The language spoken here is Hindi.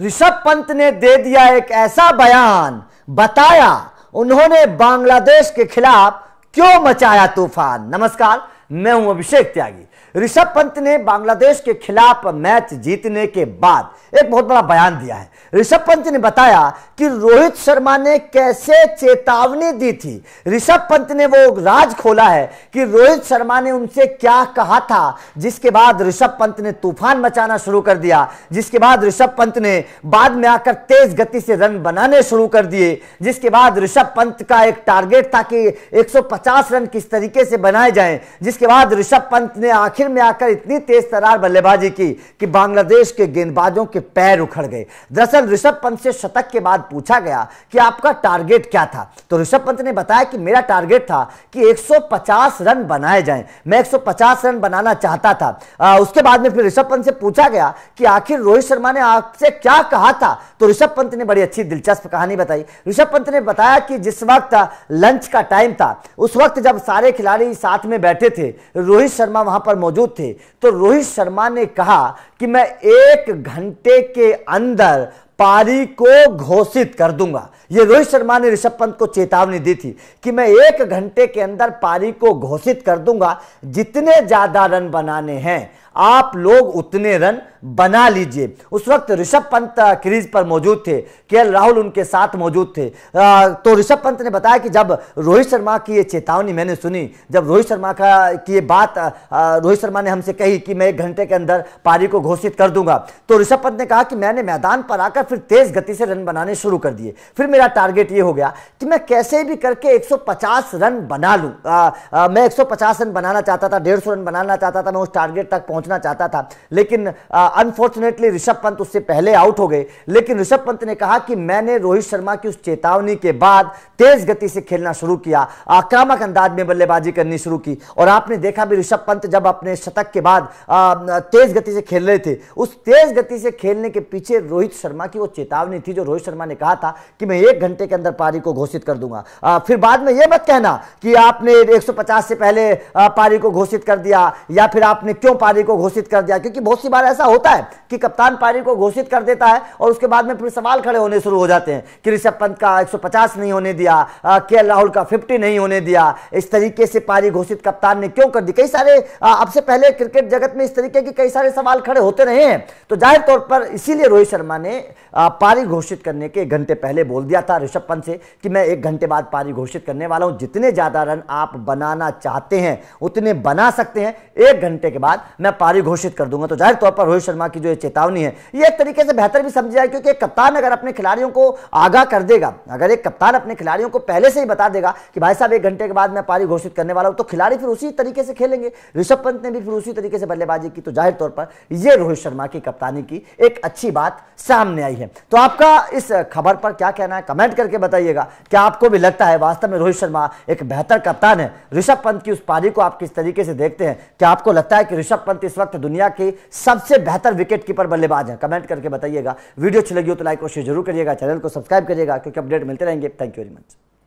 ऋषभ पंत ने दे दिया एक ऐसा बयान बताया उन्होंने बांग्लादेश के खिलाफ क्यों मचाया तूफान नमस्कार मैं हूं अभिषेक त्यागी ऋषभ पंत ने बांग्लादेश के खिलाफ मैच जीतने के बाद एक बहुत बड़ा बयान दिया है ऋषभ पंत ने बताया कि रोहित शर्मा ने कैसे चेतावनी दी थी ऋषभ पंत ने वो राज खोला है कि रोहित शर्मा ने उनसे क्या कहा था जिसके बाद ऋषभ पंत ने तूफान मचाना शुरू कर दिया जिसके बाद ऋषभ पंत ने बाद में आकर तेज गति से रन बनाने शुरू कर दिए जिसके बाद ऋषभ पंत का एक टारगेट था कि एक रन किस तरीके से बनाए जाए जिसके इसके बाद ऋषभ पंत ने आखिर में आकर इतनी तेज तरार बल्लेबाजी की कि बांग्लादेश के गेंदबाजों के पैर उखड़ गए दरअसल ऋषभ पंत से शतक के बाद पूछा गया कि आपका टारगेट क्या था तो ऋषभ पंत ने बताया कि मेरा टारगेट था कि 150 रन बनाए जाएं मैं 150 रन बनाना चाहता था आ, उसके बाद में फिर ऋषभ पंत से पूछा गया कि आखिर रोहित शर्मा ने आपसे क्या कहा था तो ऋषभ पंत ने बड़ी अच्छी दिलचस्प कहानी बताई ऋषभ पंत ने बताया कि जिस वक्त लंच का टाइम था उस वक्त जब सारे खिलाड़ी साथ में बैठे थे रोहित शर्मा वहां पर मौजूद थे तो रोहित शर्मा ने कहा कि मैं एक घंटे के अंदर पारी को घोषित कर दूंगा ये रोहित शर्मा ने ऋषभ पंत को चेतावनी दी थी कि मैं एक घंटे के अंदर पारी को घोषित कर दूंगा जितने ज्यादा रन बनाने हैं आप लोग उतने रन बना लीजिए उस वक्त ऋषभ पंत क्रीज पर मौजूद थे के राहुल उनके साथ मौजूद थे आ, तो ऋषभ पंत ने बताया कि जब रोहित शर्मा की ये चेतावनी मैंने सुनी जब रोहित शर्मा का की ये बात रोहित शर्मा ने हमसे कही कि मैं एक घंटे के अंदर पारी को घोषित कर दूंगा तो ऋषभ पंत ने कहा कि मैंने मैदान पर आकर फिर तेज गति से रन बनाने शुरू कर दिए फिर मेरा टारगेट ये हो गया कि मैं कैसे भी करके एक रन बना लूँ मैं एक रन बनाना चाहता था डेढ़ रन बनाना चाहता था मैं उस टारगेट तक पहुँचना चाहता था लेकिन अनफॉर्चुनेटली ऋषभ पंत उससे पहले आउट हो गए लेकिन ऋषभ पंत ने कहा कि मैंने रोहित शर्मा की उस चेतावनी के बाद तेज गति से खेलना शुरू किया आक्रामक अंदाज में बल्लेबाजी करनी शुरू की और आपने देखा भी ऋषभ पंत जब अपने शतक के बाद तेज गति से खेल रहे थे उस तेज गति से खेलने के पीछे रोहित शर्मा की वो चेतावनी थी जो रोहित शर्मा ने कहा था कि मैं एक घंटे के अंदर पारी को घोषित कर दूंगा फिर बाद में यह मत कहना कि आपने एक से पहले पारी को घोषित कर दिया या फिर आपने क्यों पारी को घोषित कर दिया क्योंकि बहुत सी बार ऐसा होता होता है कि कप्तान पारी को घोषित कर देता है और उसके बाद में फिर सवाल खड़े होने शुरू हो जाते हैं कि ऋषभ पंत का 150 नहीं होने दिया के राहुल का 50 नहीं होने दिया इस तरीके से पारी घोषित कप्तान ने क्यों कर दी कई सारे अब से पहले क्रिकेट जगत में इस तरीके के कई सारे सवाल खड़े होते रहे हैं तो जाहिर तौर पर इसीलिए रोहित शर्मा ने पारी घोषित करने के घंटे पहले बोल दिया था ऋषभ पंत से कि मैं एक घंटे बाद पारी घोषित करने वाला हूं जितने ज़्यादा रन आप बनाना चाहते हैं उतने बना सकते हैं एक घंटे के बाद मैं पारी घोषित कर दूंगा तो जाहिर तौर पर रोहित शर्मा की जो ये चेतावनी है ये एक तरीके से बेहतर भी समझ जाए क्योंकि एक कप्तान अगर अपने खिलाड़ियों को आगाह कर देगा अगर एक कप्तान अपने खिलाड़ियों को पहले से ही बता देगा कि भाई साहब एक घंटे के बाद मैं पारी घोषित करने वाला हूं तो खिलाड़ी फिर उसी तरीके से खेलेंगे ऋषभ पंत ने भी फिर उसी तरीके से बल्लेबाजी की तो जाहिर तौर पर यह रोहित शर्मा की कप्तानी की एक अच्छी बात सामने आई है तो आपका इस खबर पर क्या कहना है कमेंट करके बताइएगा क्या आपको भी लगता है वास्तव में रोहित शर्मा एक बेहतर कप्तान है ऋषभ पंत की उस पारी को आप किस तरीके से देखते हैं क्या आपको लगता है कि ऋषभ पंत इस वक्त दुनिया के सबसे बेहतर बेहतर विकेट कीपर बल्लेबाज हैं कमेंट करके बताइएगा वीडियो अच्छी लगी हो तो लाइक और शेयर जरूर करिएगा चैनल को सब्सक्राइब करिएगा क्योंकि अपडेट मिलते रहेंगे थैंक यू वेरी मच